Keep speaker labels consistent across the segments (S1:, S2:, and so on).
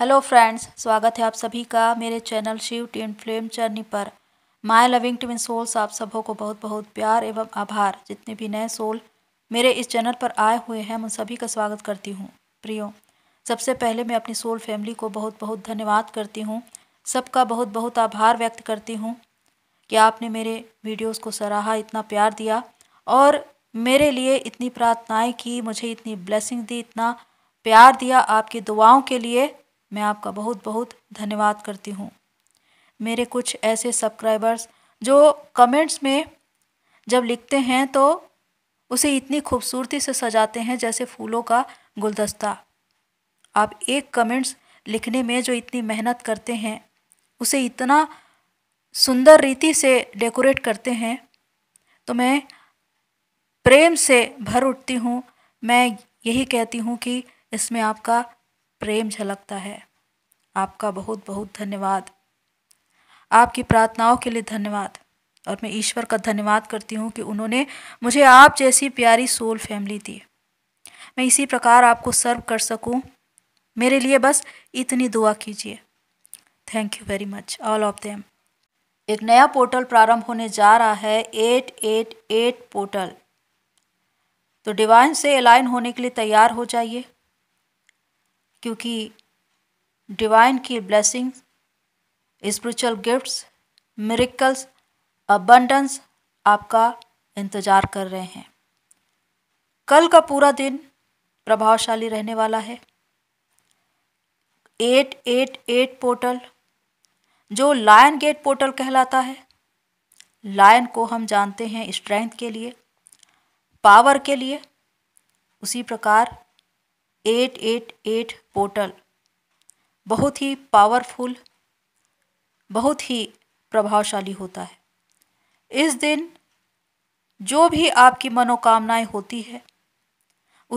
S1: Hello friends स्वागत है आप सभी का मेरे channel Shiv T and flame journey पर माय लविंग टीम सोल्स आप सबों को बहुत बहुत प्यार एवं आभार जितने भी नए सोल मेरे इस चैनल पर आए हुए हैं मैं सभी का स्वागत करती हूँ प्रियो सबसे पहले मैं अपनी सोल फैमिली को बहुत बहुत धन्यवाद करती हूँ सबका बहुत बहुत आभार व्यक्त करती हूँ कि आपने मेरे वीडियोज़ को सराहा इतना प्यार दिया और मेरे लिए इतनी प्रार्थनाएं की मुझे इतनी ब्लेसिंग दी इतना प्यार दिया आपकी दुआओं के लिए मैं आपका बहुत बहुत धन्यवाद करती हूँ मेरे कुछ ऐसे सब्सक्राइबर्स जो कमेंट्स में जब लिखते हैं तो उसे इतनी खूबसूरती से सजाते हैं जैसे फूलों का गुलदस्ता आप एक कमेंट्स लिखने में जो इतनी मेहनत करते हैं उसे इतना सुंदर रीति से डेकोरेट करते हैं तो मैं प्रेम से भर उठती हूँ मैं यही कहती हूँ कि इसमें आपका प्रेम झलकता है आपका बहुत बहुत धन्यवाद आपकी प्रार्थनाओं के लिए धन्यवाद और मैं ईश्वर का धन्यवाद करती हूँ कि उन्होंने मुझे आप जैसी प्यारी सोल फैमिली दी मैं इसी प्रकार आपको सर्व कर सकूँ मेरे लिए बस इतनी दुआ कीजिए thank you very much all of them एक नया पोर्टल प्रारंभ होने जा रहा है एट एट एट पोर्टल तो डिवाइन से अलाइन होने के लिए तैयार हो जाइए क्योंकि डिवाइन की blessings spiritual gifts miracles abundance आपका इंतज़ार कर रहे हैं कल का पूरा दिन प्रभावशाली रहने वाला है एट एट एट पोर्टल जो लायन गेट पोर्टल कहलाता है लायन को हम जानते हैं स्ट्रेंथ के लिए पावर के लिए उसी प्रकार एट एट एट पोर्टल बहुत ही पावरफुल बहुत ही प्रभावशाली होता है इस दिन जो भी आपकी मनोकामनाएं होती है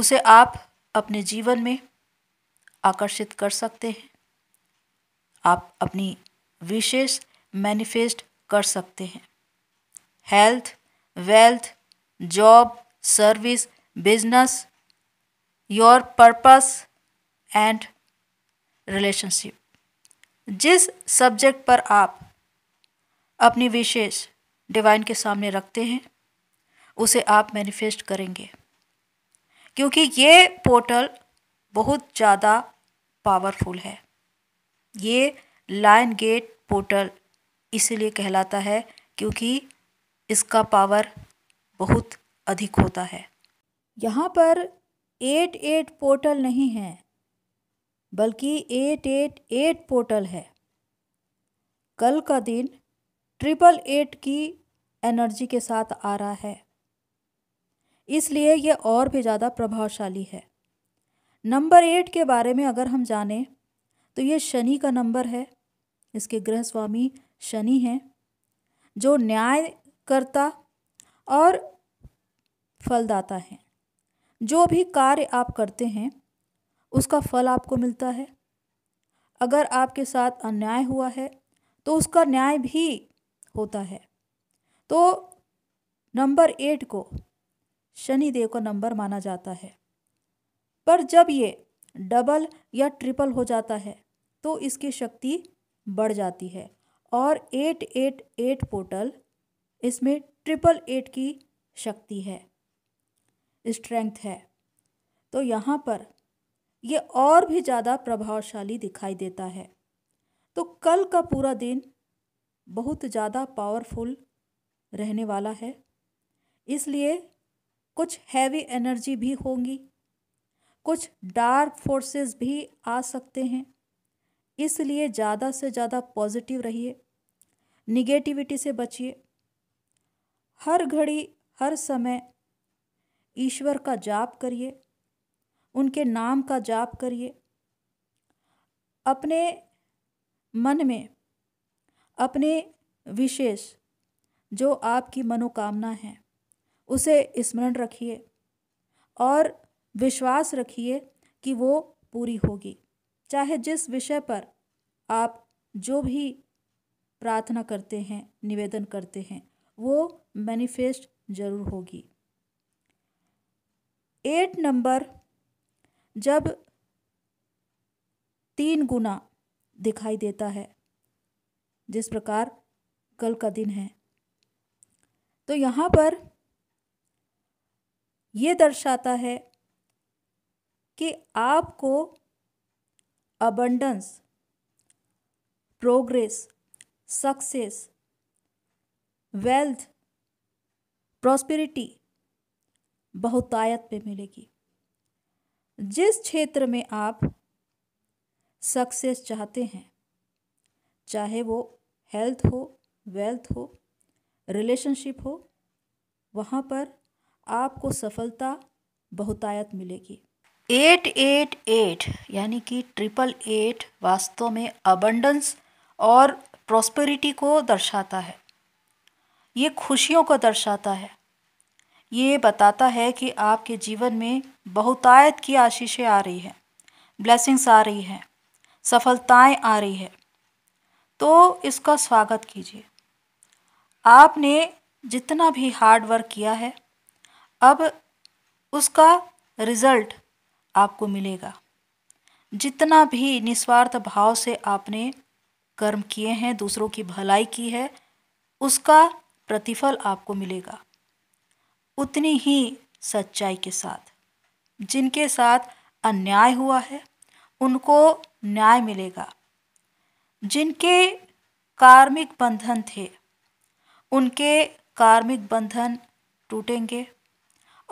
S1: उसे आप अपने जीवन में आकर्षित कर सकते हैं आप अपनी विशेष मैनिफेस्ट कर सकते हैं health wealth job service, business, your purpose and relationship. जिस सब्जेक्ट पर आप अपनी विशेष डिवाइन के सामने रखते हैं उसे आप मैनिफेस्ट करेंगे क्योंकि ये पोर्टल बहुत ज़्यादा पावरफुल है ये लाइन गेट पोर्टल इसीलिए कहलाता है क्योंकि इसका पावर बहुत अधिक होता है यहाँ पर एट एट पोर्टल नहीं है बल्कि एट एट एट पोर्टल है कल का दिन ट्रिपल एट की एनर्जी के साथ आ रहा है इसलिए ये और भी ज़्यादा प्रभावशाली है नंबर एट के बारे में अगर हम जानें तो ये शनि का नंबर है इसके ग्रह स्वामी शनि हैं जो न्याय करता और फलदाता हैं जो भी कार्य आप करते हैं उसका फल आपको मिलता है अगर आपके साथ अन्याय हुआ है तो उसका न्याय भी होता है तो नंबर एट को शनिदेव का नंबर माना जाता है पर जब ये डबल या ट्रिपल हो जाता है तो इसकी शक्ति बढ़ जाती है और एट एट एट पोर्टल इसमें ट्रिपल एट की शक्ति है स्ट्रेंथ है तो यहाँ पर ये और भी ज़्यादा प्रभावशाली दिखाई देता है तो कल का पूरा दिन बहुत ज़्यादा पावरफुल रहने वाला है इसलिए कुछ हैवी एनर्जी भी होंगी कुछ डार्क फोर्सेस भी आ सकते हैं इसलिए ज़्यादा से ज़्यादा पॉजिटिव रहिए निगेटिविटी से बचिए हर घड़ी हर समय ईश्वर का जाप करिए उनके नाम का जाप करिए अपने मन में अपने विशेष जो आपकी मनोकामना है उसे स्मरण रखिए और विश्वास रखिए कि वो पूरी होगी चाहे जिस विषय पर आप जो भी प्रार्थना करते हैं निवेदन करते हैं वो मैनिफेस्ट जरूर होगी एट नंबर जब तीन गुना दिखाई देता है जिस प्रकार कल का दिन है तो यहाँ पर ये दर्शाता है कि आपको abundance progress success wealth prosperity बहुतायत पे मिलेगी जिस क्षेत्र में आप सक्सेस चाहते हैं चाहे वो हेल्थ हो वेल्थ हो रिलेशनशिप हो वहाँ पर आपको सफलता बहुतायत मिलेगी एट एट एट यानी कि ट्रिपल एट वास्तव में अबंडस और प्रॉस्पेरिटी को दर्शाता है ये खुशियों को दर्शाता है ये बताता है कि आपके जीवन में बहुतायत की आशीषें आ रही हैं ब्लेसिंग्स आ रही हैं सफलताएं आ रही है तो इसका स्वागत कीजिए आपने जितना भी हार्ड वर्क किया है अब उसका रिज़ल्ट आपको मिलेगा जितना भी निस्वार्थ भाव से आपने कर्म किए हैं दूसरों की भलाई की है उसका प्रतिफल आपको मिलेगा उतनी ही सच्चाई के साथ जिनके साथ अन्याय हुआ है उनको न्याय मिलेगा जिनके कार्मिक बंधन थे उनके कार्मिक बंधन टूटेंगे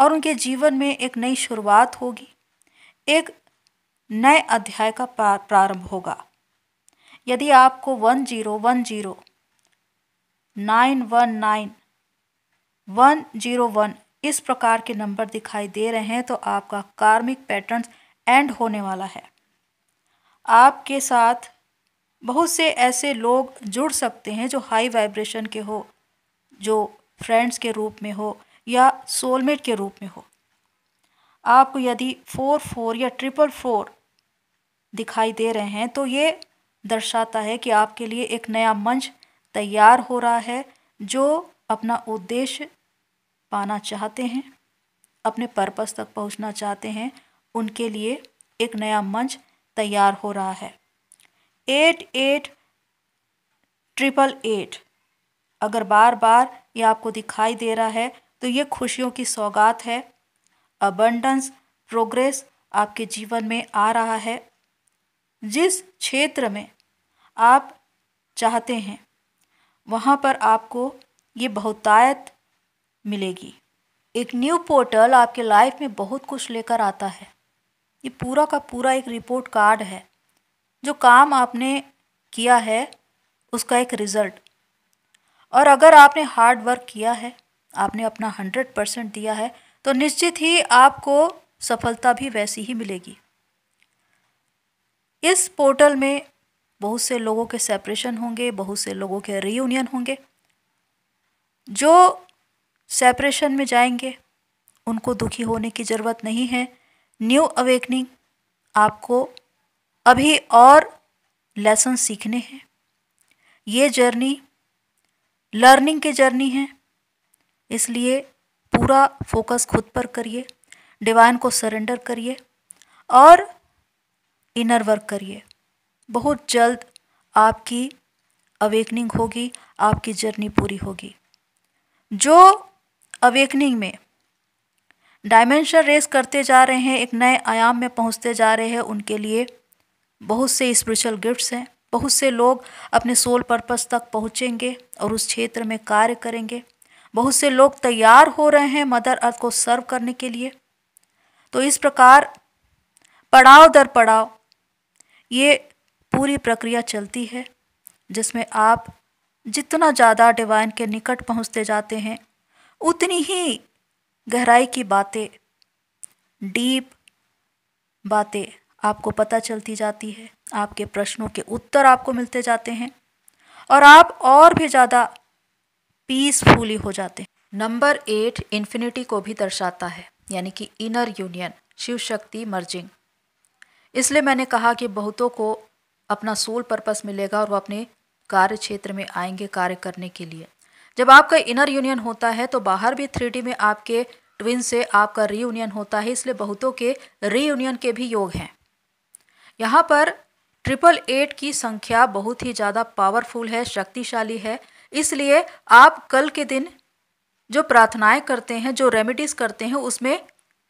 S1: और उनके जीवन में एक नई शुरुआत होगी एक नए अध्याय का प्रारंभ होगा यदि आपको one zero one zero nine one nine one zero one इस प्रकार के नंबर दिखाई दे रहे हैं तो आपका कार्मिक पैटर्न एंड होने वाला है आपके साथ बहुत से ऐसे लोग जुड़ सकते हैं जो हाई वाइब्रेशन के हो जो फ्रेंड्स के रूप में हो या सोलमेट के रूप में हो आपको यदि फोर फोर या ट्रिपल फोर दिखाई दे रहे हैं तो ये दर्शाता है कि आपके लिए एक नया मंच तैयार हो रहा है जो अपना उद्देश्य पाना चाहते हैं अपने पर्पस तक पहुंचना चाहते हैं उनके लिए एक नया मंच तैयार हो रहा है एट एट ट्रिपल एट अगर बार बार ये आपको दिखाई दे रहा है तो ये खुशियों की सौगात है अबंडस प्रोग्रेस आपके जीवन में आ रहा है जिस क्षेत्र में आप चाहते हैं वहाँ पर आपको ये बहुतायत मिलेगी एक न्यू पोर्टल आपके लाइफ में बहुत कुछ लेकर आता है ये पूरा का पूरा एक रिपोर्ट कार्ड है जो काम आपने किया है उसका एक रिज़ल्ट और अगर आपने हार्ड वर्क किया है आपने अपना हंड्रेड परसेंट दिया है तो निश्चित ही आपको सफलता भी वैसी ही मिलेगी इस पोर्टल में बहुत से लोगों के सेपरेशन होंगे बहुत से लोगों के रीयूनियन होंगे जो सेपरेशन में जाएंगे उनको दुखी होने की ज़रूरत नहीं है न्यू अवेकनिंग आपको अभी और लेसन सीखने हैं ये जर्नी लर्निंग की जर्नी है इसलिए पूरा फोकस खुद पर करिए डिवाइन को सरेंडर करिए और इनर वर्क करिए बहुत जल्द आपकी अवेकनिंग होगी आपकी जर्नी पूरी होगी जो अवेकनिंग में डायमेंशन रेस करते जा रहे हैं एक नए आयाम में पहुंचते जा रहे हैं उनके लिए बहुत से स्पिरिचुअल गिफ्ट्स हैं बहुत से लोग अपने सोल पर्पस तक पहुंचेंगे और उस क्षेत्र में कार्य करेंगे बहुत से लोग तैयार हो रहे हैं मदर अर्थ को सर्व करने के लिए तो इस प्रकार पड़ाव दर पड़ाव ये पूरी प्रक्रिया चलती है जिसमें आप जितना ज़्यादा डिवाइन के निकट पहुँचते जाते हैं उतनी ही गहराई की बातें डीप बातें आपको पता चलती जाती है आपके प्रश्नों के उत्तर आपको मिलते जाते हैं और आप और भी ज़्यादा पीसफुली हो जाते हैं नंबर एट इन्फिनिटी को भी दर्शाता है यानी कि इनर यूनियन शिव शक्ति मर्जिंग इसलिए मैंने कहा कि बहुतों को अपना सोल पर्पस मिलेगा और वो अपने कार्य क्षेत्र में आएंगे कार्य करने के लिए जब आपका इनर यूनियन होता है तो बाहर भी थ्री में आपके ट्विन से आपका रीयूनियन होता है इसलिए बहुतों के रीयूनियन के भी योग हैं यहाँ पर ट्रिपल एट की संख्या बहुत ही ज़्यादा पावरफुल है शक्तिशाली है इसलिए आप कल के दिन जो प्रार्थनाएं करते हैं जो रेमेडीज़ करते हैं उसमें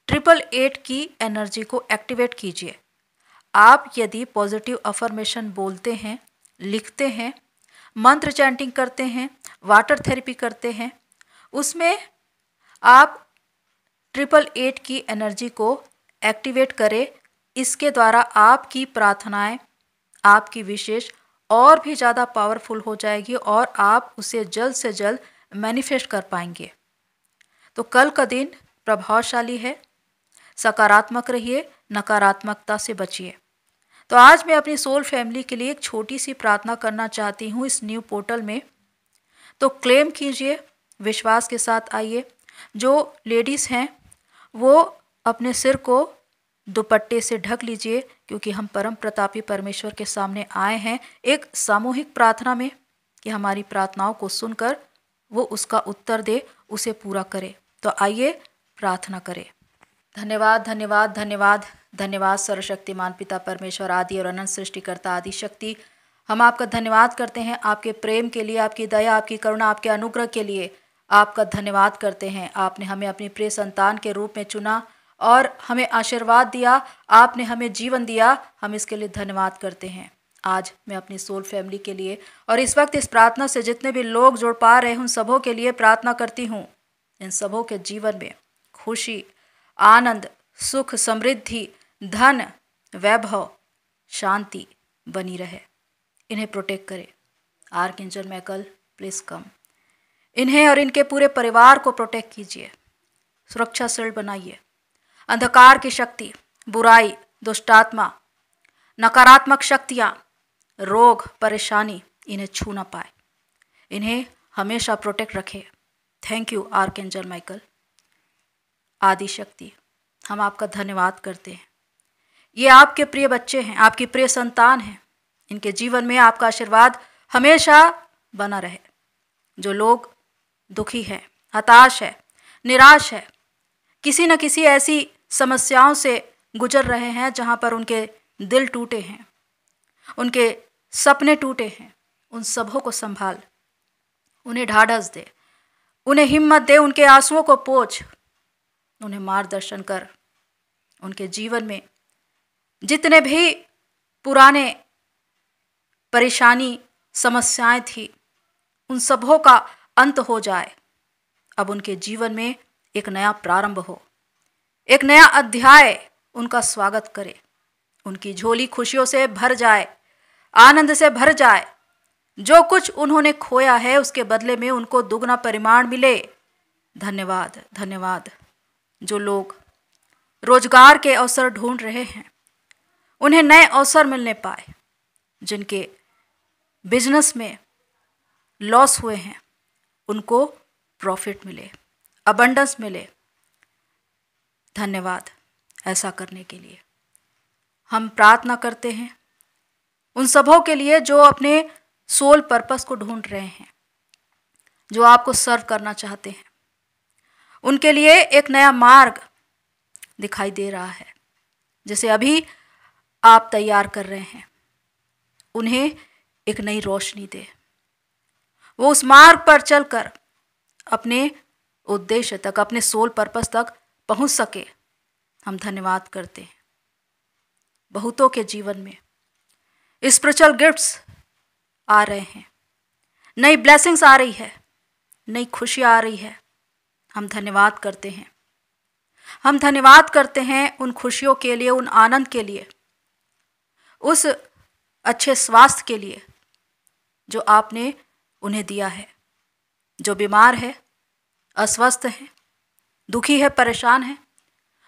S1: ट्रिपल एट की एनर्जी को एक्टिवेट कीजिए आप यदि पॉजिटिव अफर्मेशन बोलते हैं लिखते हैं मंत्र चैंटिंग करते हैं वाटर थेरेपी करते हैं उसमें आप ट्रिपल एट की एनर्जी को एक्टिवेट करें इसके द्वारा आपकी प्रार्थनाएं आपकी विशेष और भी ज़्यादा पावरफुल हो जाएगी और आप उसे जल्द से जल्द मैनिफेस्ट कर पाएंगे तो कल का दिन प्रभावशाली है सकारात्मक रहिए नकारात्मकता से बचिए तो आज मैं अपनी सोल फैमिली के लिए एक छोटी सी प्रार्थना करना चाहती हूँ इस न्यू पोर्टल में तो क्लेम कीजिए विश्वास के साथ आइए जो लेडीज़ हैं वो अपने सिर को दुपट्टे से ढक लीजिए क्योंकि हम परम प्रतापी परमेश्वर के सामने आए हैं एक सामूहिक प्रार्थना में कि हमारी प्रार्थनाओं को सुनकर वो उसका उत्तर दे उसे पूरा करे तो आइए प्रार्थना करें धन्यवाद धन्यवाद धन्यवाद धन्यवाद सर्वशक्तिमान पिता परमेश्वर आदि और अनंत सृष्टिकर्ता आदि शक्ति हम आपका धन्यवाद करते हैं आपके प्रेम के लिए आपकी दया आपकी करुणा आपके अनुग्रह के लिए आपका धन्यवाद करते हैं आपने हमें अपनी प्रिय संतान के रूप में चुना और हमें आशीर्वाद दिया आपने हमें जीवन दिया हम इसके लिए धन्यवाद करते हैं आज मैं अपनी सोल फैमिली के लिए और इस वक्त इस प्रार्थना से जितने भी लोग जुड़ पा रहे हैं उन सबों के लिए प्रार्थना करती हूँ इन सबों के जीवन में खुशी आनंद सुख समृद्धि धन वैभव शांति बनी रहे इन्हें प्रोटेक्ट करें archangel Michael please come इन्हें और इनके पूरे परिवार को प्रोटेक्ट कीजिए सुरक्षा शील्ड बनाइए अंधकार की शक्ति बुराई दुष्टात्मा नकारात्मक शक्तियाँ रोग परेशानी इन्हें छू ना पाए इन्हें हमेशा प्रोटेक्ट रखें thank you archangel Michael आदिशक्ति हम आपका धन्यवाद करते हैं ये आपके प्रिय बच्चे हैं आपकी प्रिय संतान हैं इनके जीवन में आपका आशीर्वाद हमेशा बना रहे जो लोग दुखी है हताश है निराश है किसी न किसी ऐसी समस्याओं से गुजर रहे हैं जहाँ पर उनके दिल टूटे हैं उनके सपने टूटे हैं उन सबों को संभाल उन्हें ढाढ़स दे उन्हें हिम्मत दे उनके आंसुओं को पोछ उन्हें मार्गदर्शन कर उनके जीवन में जितने भी पुराने परेशानी समस्याएं थी उन सबों का अंत हो जाए अब उनके जीवन में एक नया प्रारंभ हो एक नया अध्याय उनका स्वागत करे उनकी झोली खुशियों से भर जाए आनंद से भर जाए जो कुछ उन्होंने खोया है उसके बदले में उनको दुगना परिमाण मिले धन्यवाद धन्यवाद जो लोग रोजगार के अवसर ढूंढ रहे हैं उन्हें नए अवसर मिलने पाए जिनके बिजनेस में लॉस हुए हैं उनको प्रॉफिट मिले अबंडस मिले धन्यवाद ऐसा करने के लिए हम प्रार्थना करते हैं उन सबों के लिए जो अपने सोल पर्पस को ढूंढ रहे हैं जो आपको सर्व करना चाहते हैं उनके लिए एक नया मार्ग दिखाई दे रहा है जिसे अभी आप तैयार कर रहे हैं उन्हें एक नई रोशनी दे वो उस मार्ग पर चलकर अपने उद्देश्य तक अपने सोल पर्पस तक पहुंच सके हम धन्यवाद करते हैं बहुतों के जीवन में स्पिरिचुअल गिफ्ट्स आ रहे हैं नई ब्लेसिंग्स आ रही है नई खुशी आ रही है हम धन्यवाद करते हैं हम धन्यवाद करते हैं उन खुशियों के लिए उन आनंद के लिए उस अच्छे स्वास्थ्य के लिए जो आपने उन्हें दिया है जो बीमार है अस्वस्थ है दुखी है परेशान है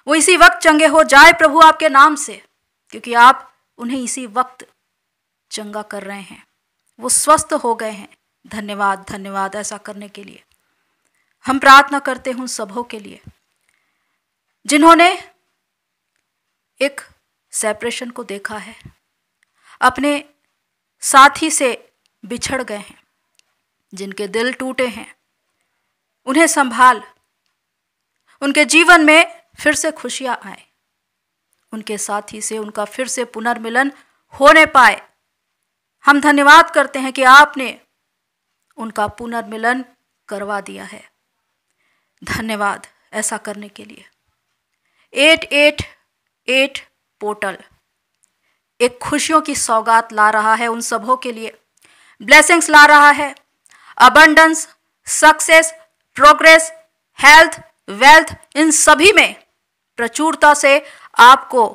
S1: वो इसी वक्त चंगे हो जाए प्रभु आपके नाम से क्योंकि आप उन्हें इसी वक्त चंगा कर रहे हैं वो स्वस्थ हो गए हैं धन्यवाद धन्यवाद ऐसा करने के लिए हम प्रार्थना करते हैं उन सबों के लिए जिन्होंने एक सेपरेशन को देखा है अपने साथी से बिछड़ गए हैं जिनके दिल टूटे हैं उन्हें संभाल उनके जीवन में फिर से खुशियाँ आए उनके साथी से उनका फिर से पुनर्मिलन होने पाए हम धन्यवाद करते हैं कि आपने उनका पुनर्मिलन करवा दिया है धन्यवाद ऐसा करने के लिए एट एट एट पोर्टल एक खुशियों की सौगात ला रहा है उन सबों के लिए ब्लेसिंग्स ला रहा है abundance success progress health wealth इन सभी में प्रचुरता से आपको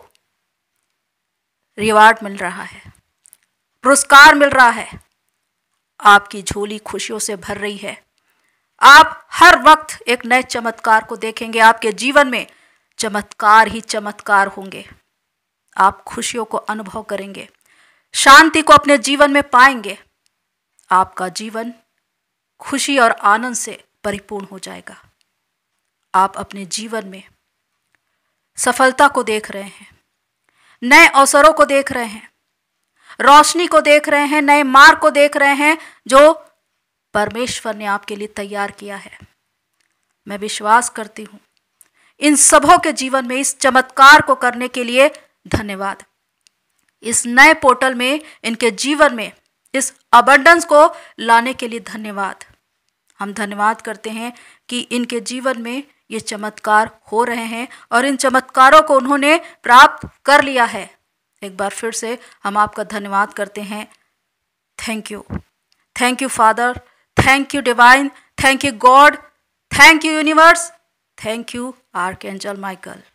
S1: रिवार्ड मिल रहा है पुरस्कार मिल रहा है आपकी झोली खुशियों से भर रही है आप हर वक्त एक नए चमत्कार को देखेंगे आपके जीवन में चमत्कार ही चमत्कार होंगे आप खुशियों को अनुभव करेंगे शांति को अपने जीवन में पाएंगे आपका जीवन खुशी और आनंद से परिपूर्ण हो जाएगा आप अपने जीवन में सफलता को देख रहे हैं नए अवसरों को देख रहे हैं रोशनी को देख रहे हैं नए मार्ग को देख रहे हैं जो परमेश्वर ने आपके लिए तैयार किया है मैं विश्वास करती हूँ इन सबों के जीवन में इस चमत्कार को करने के लिए धन्यवाद इस नए पोर्टल में इनके जीवन में इस अबंडेंस को लाने के लिए धन्यवाद हम धन्यवाद करते हैं कि इनके जीवन में ये चमत्कार हो रहे हैं और इन चमत्कारों को उन्होंने प्राप्त कर लिया है एक बार फिर से हम आपका धन्यवाद करते हैं thank you thank you father Thank you, Divine. Thank you, God. Thank you, Universe. Thank you, Archangel Michael.